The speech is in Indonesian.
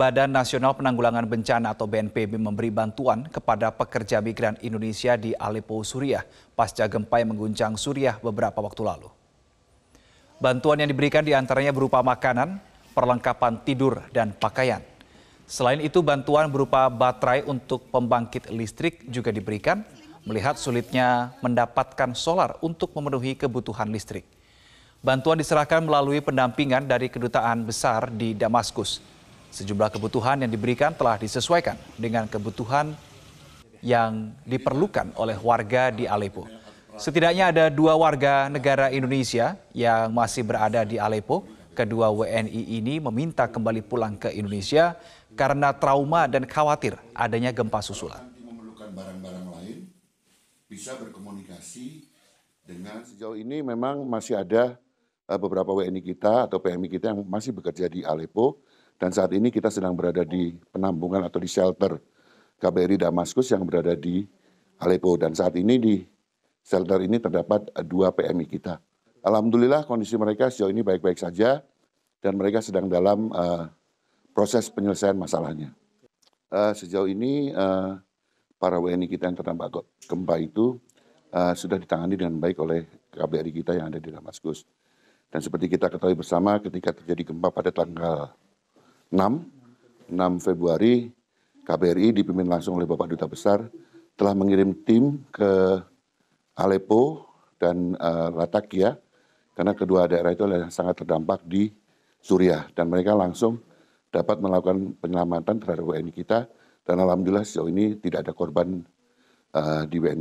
Badan Nasional Penanggulangan Bencana atau BNPB memberi bantuan kepada pekerja migran Indonesia di Aleppo, Suriah pasca gempa yang mengguncang Suriah beberapa waktu lalu. Bantuan yang diberikan diantaranya berupa makanan, perlengkapan tidur, dan pakaian. Selain itu bantuan berupa baterai untuk pembangkit listrik juga diberikan melihat sulitnya mendapatkan solar untuk memenuhi kebutuhan listrik. Bantuan diserahkan melalui pendampingan dari kedutaan besar di Damaskus. Sejumlah kebutuhan yang diberikan telah disesuaikan dengan kebutuhan yang diperlukan oleh warga di Aleppo. Setidaknya ada dua warga negara Indonesia yang masih berada di Aleppo. Kedua WNI ini meminta kembali pulang ke Indonesia karena trauma dan khawatir adanya gempa susulan. Memerlukan barang-barang lain, bisa berkomunikasi dengan sejauh ini memang masih ada eh, beberapa WNI kita atau PMI kita yang masih bekerja di Aleppo dan saat ini kita sedang berada di penampungan atau di shelter KBRI Damaskus yang berada di Aleppo. Dan saat ini di shelter ini terdapat dua PMI kita. Alhamdulillah kondisi mereka sejauh ini baik-baik saja dan mereka sedang dalam uh, proses penyelesaian masalahnya. Uh, sejauh ini uh, para WNI kita yang terdampak gempa itu uh, sudah ditangani dengan baik oleh KBRI kita yang ada di Damaskus. Dan seperti kita ketahui bersama ketika terjadi gempa pada tanggal 6, 6 Februari KBRI dipimpin langsung oleh Bapak Duta Besar telah mengirim tim ke Aleppo dan uh, Latakia karena kedua daerah itu adalah sangat terdampak di Suriah dan mereka langsung dapat melakukan penyelamatan terhadap WNI kita dan alhamdulillah sejauh ini tidak ada korban uh, di WNI.